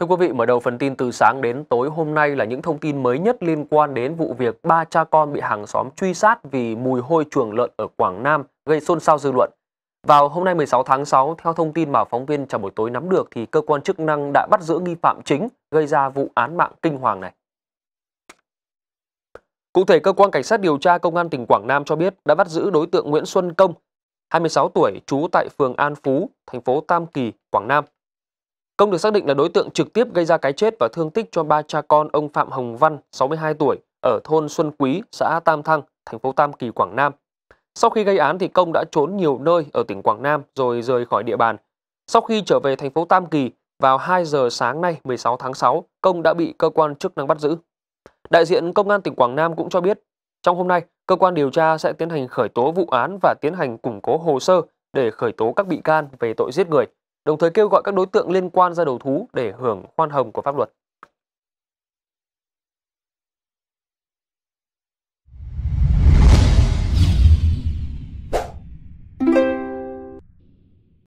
Thưa quý vị, mở đầu phần tin từ sáng đến tối hôm nay là những thông tin mới nhất liên quan đến vụ việc ba cha con bị hàng xóm truy sát vì mùi hôi chuồng lợn ở Quảng Nam gây xôn xao dư luận. Vào hôm nay 16 tháng 6, theo thông tin mà phóng viên chào buổi tối nắm được thì cơ quan chức năng đã bắt giữ nghi phạm chính gây ra vụ án mạng kinh hoàng này. Cụ thể, cơ quan cảnh sát điều tra công an tỉnh Quảng Nam cho biết đã bắt giữ đối tượng Nguyễn Xuân Công, 26 tuổi, trú tại phường An Phú, thành phố Tam Kỳ, Quảng Nam Công được xác định là đối tượng trực tiếp gây ra cái chết và thương tích cho ba cha con ông Phạm Hồng Văn, 62 tuổi, ở thôn Xuân Quý, xã Tam Thăng, thành phố Tam Kỳ, Quảng Nam. Sau khi gây án thì Công đã trốn nhiều nơi ở tỉnh Quảng Nam rồi rời khỏi địa bàn. Sau khi trở về thành phố Tam Kỳ, vào 2 giờ sáng nay 16 tháng 6, Công đã bị cơ quan chức năng bắt giữ. Đại diện Công an tỉnh Quảng Nam cũng cho biết, trong hôm nay, cơ quan điều tra sẽ tiến hành khởi tố vụ án và tiến hành củng cố hồ sơ để khởi tố các bị can về tội giết người – đồng thời kêu gọi các đối tượng liên quan ra đầu thú để hưởng khoan hồng của pháp luật